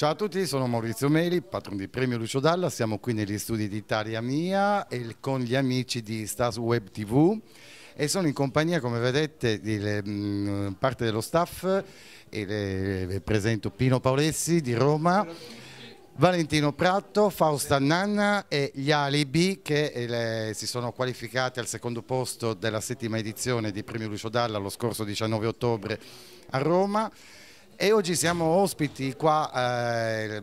Ciao a tutti, sono Maurizio Meli, patron di Premio Lucio Dalla, siamo qui negli studi di Italia Mia e con gli amici di Stars Web TV e sono in compagnia, come vedete, di mm, parte dello staff e le, le presento Pino Paolessi di Roma. Valentino Pratto, Fausta Nanna e gli Alibi che eh, le, si sono qualificati al secondo posto della settima edizione di Premio Lucio Dalla lo scorso 19 ottobre a Roma e oggi siamo ospiti qua eh,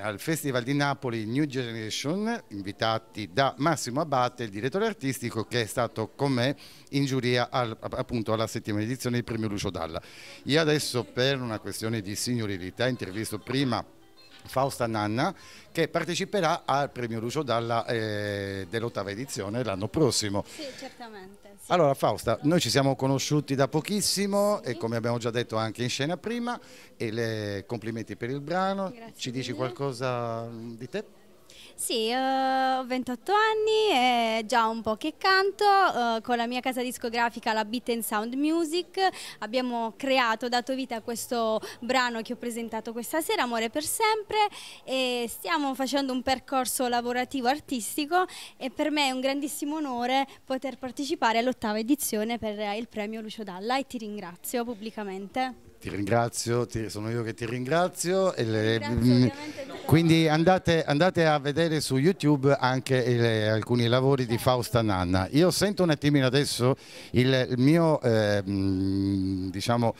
al Festival di Napoli New Generation, invitati da Massimo Abate, il direttore artistico che è stato con me in giuria al, appunto alla settima edizione del premio Lucio Dalla. Io adesso per una questione di signorilità intervisto prima Fausta Nanna che parteciperà al premio Lucio Dalla eh, dell'ottava edizione l'anno prossimo. Sì, certamente. Sì. Allora Fausta, noi ci siamo conosciuti da pochissimo sì. e come abbiamo già detto anche in scena prima, e le complimenti per il brano, Grazie ci dici qualcosa di te? Sì, eh, ho 28 anni, è già un po' che canto, eh, con la mia casa discografica la Beat and Sound Music abbiamo creato, dato vita a questo brano che ho presentato questa sera, Amore per sempre, e stiamo facendo un percorso lavorativo artistico e per me è un grandissimo onore poter partecipare all'ottava edizione per il premio Lucio Dalla e ti ringrazio pubblicamente. Ti ringrazio, ti, sono io che ti ringrazio. E le, ringrazio quindi andate, andate, a vedere su YouTube anche il, alcuni lavori di Fausta Nanna. Io sento un attimino adesso il, il mio, eh, diciamo,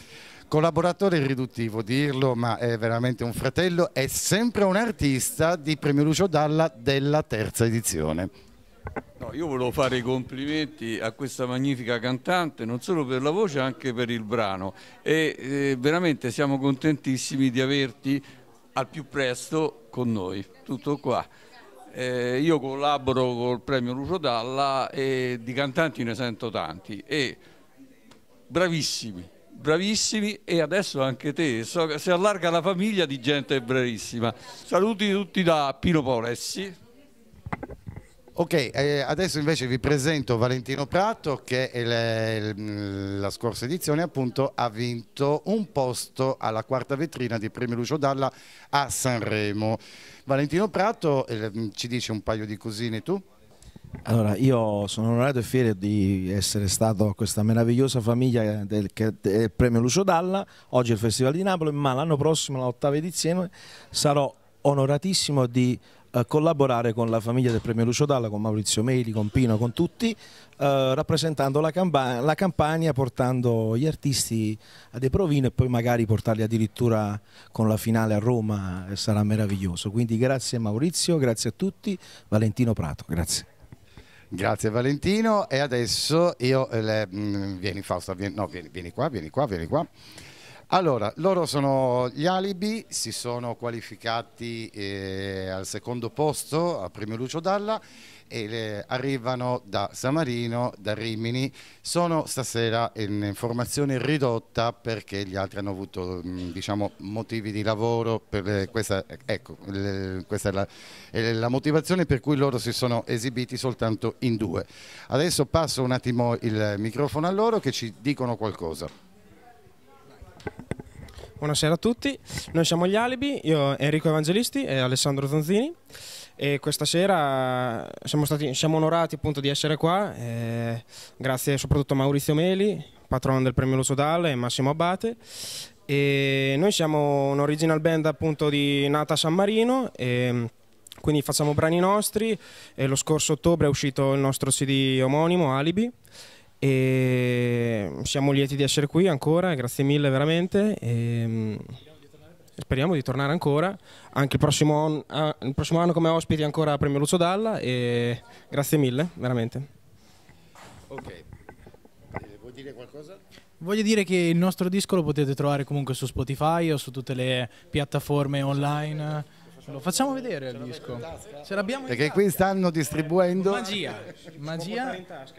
collaboratore riduttivo, dirlo, ma è veramente un fratello, è sempre un artista di Premio Lucio Dalla della terza edizione. No, io volevo fare i complimenti a questa magnifica cantante, non solo per la voce, anche per il brano. E eh, veramente siamo contentissimi di averti al più presto con noi. Tutto qua. Eh, io collaboro col premio Lucio Dalla e di cantanti ne sento tanti e bravissimi, bravissimi e adesso anche te, so, si allarga la famiglia di gente bravissima. Saluti tutti da Pino Paolessi. Ok, eh, adesso invece vi presento Valentino Prato che le, mm, la scorsa edizione appunto ha vinto un posto alla quarta vetrina di Premio Lucio Dalla a Sanremo. Valentino Prato eh, ci dice un paio di cosine tu? Allora, io sono onorato e fiero di essere stato a questa meravigliosa famiglia del, del Premio Lucio Dalla, oggi è il Festival di Napoli, ma l'anno prossimo, l'ottava edizione, sarò onoratissimo di eh, collaborare con la famiglia del premio Lucio Dalla, con Maurizio Meli, con Pino, con tutti, eh, rappresentando la, Campa la, Campania, portando gli artisti a De Provino e poi magari portarli addirittura con la finale a Roma, sarà meraviglioso. Quindi grazie Maurizio, grazie a tutti, Valentino Prato, grazie. Grazie Valentino e adesso io... Eh, le, mm, vieni Fausto, vieni, no, vieni, vieni qua, vieni qua, vieni qua. Allora, loro sono gli alibi, si sono qualificati eh, al secondo posto a Premio Lucio Dalla e le, eh, arrivano da San Marino, da Rimini. Sono stasera in formazione ridotta perché gli altri hanno avuto mh, mm, diciamo, motivi di lavoro. Per eh, questa, ecco, le, questa è la, è la motivazione per cui loro si sono esibiti soltanto in due. Adesso passo un attimo il microfono a loro che ci dicono qualcosa. Buonasera a tutti, noi siamo gli Alibi, io Enrico Evangelisti e Alessandro Zanzini e questa sera siamo, stati, siamo onorati appunto di essere qua, eh, grazie soprattutto a Maurizio Meli, patrono del premio Lucio Dalle e Massimo Abate. E noi siamo un'original band appunto di nata San Marino. E, mm, quindi facciamo brani nostri e lo scorso ottobre è uscito il nostro CD omonimo Alibi e siamo lieti di essere qui ancora, grazie mille veramente. E mm, speriamo di tornare ancora, anche il prossimo, il prossimo anno come ospiti ancora a Premio Lucio Dalla e grazie mille veramente. Ok, eh, vuoi dire qualcosa? Voglio dire che il nostro disco lo potete trovare comunque su Spotify o su tutte le piattaforme online lo facciamo vedere il disco. Ce l'abbiamo Perché qui stanno distribuendo. Magia, magia.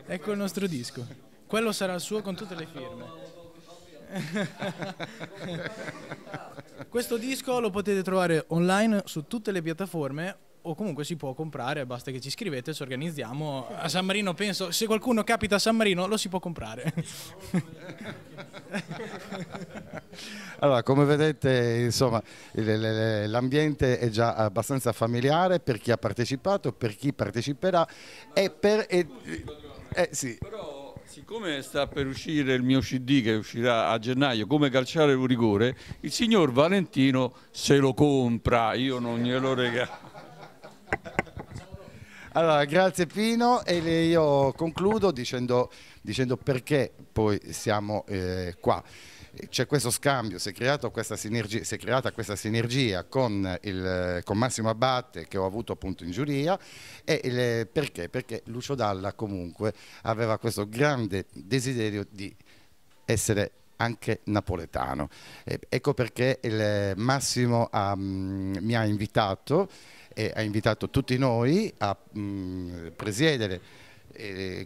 Ecco il nostro disco. Quello sarà il suo con tutte le firme. Questo disco lo potete trovare online su tutte le piattaforme o comunque si può comprare, basta che ci scrivete, ci organizziamo. A San Marino penso, se qualcuno capita a San Marino lo si può comprare. allora, come vedete, insomma, l'ambiente è già abbastanza familiare per chi ha partecipato, per chi parteciperà e per... E, eh, sì. Siccome sta per uscire il mio CD che uscirà a gennaio, come calciare un rigore, il signor Valentino se lo compra, io non glielo regalo. Allora, grazie Pino e io concludo dicendo, dicendo perché poi siamo eh, qua c'è questo scambio, si è, sinergia, si è, creata questa sinergia con, il, con, Massimo Abbatte che ho avuto appunto in giuria e il, perché? Perché Lucio Dalla comunque aveva questo grande desiderio di essere anche napoletano. Eh, ecco perché il Massimo ha, ehm, mi ha invitato e ha invitato tutti noi a mm, presiedere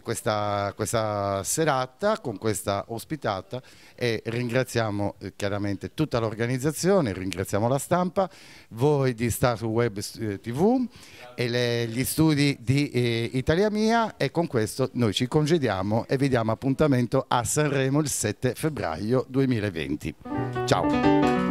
questa, questa, serata con questa ospitata e ringraziamo eh, chiaramente tutta l'organizzazione, ringraziamo la stampa, voi di Star Web eh, TV e le, gli studi di eh, Italia Mia e con questo noi ci congediamo e vi diamo appuntamento a Sanremo il 7 febbraio 2020. Ciao!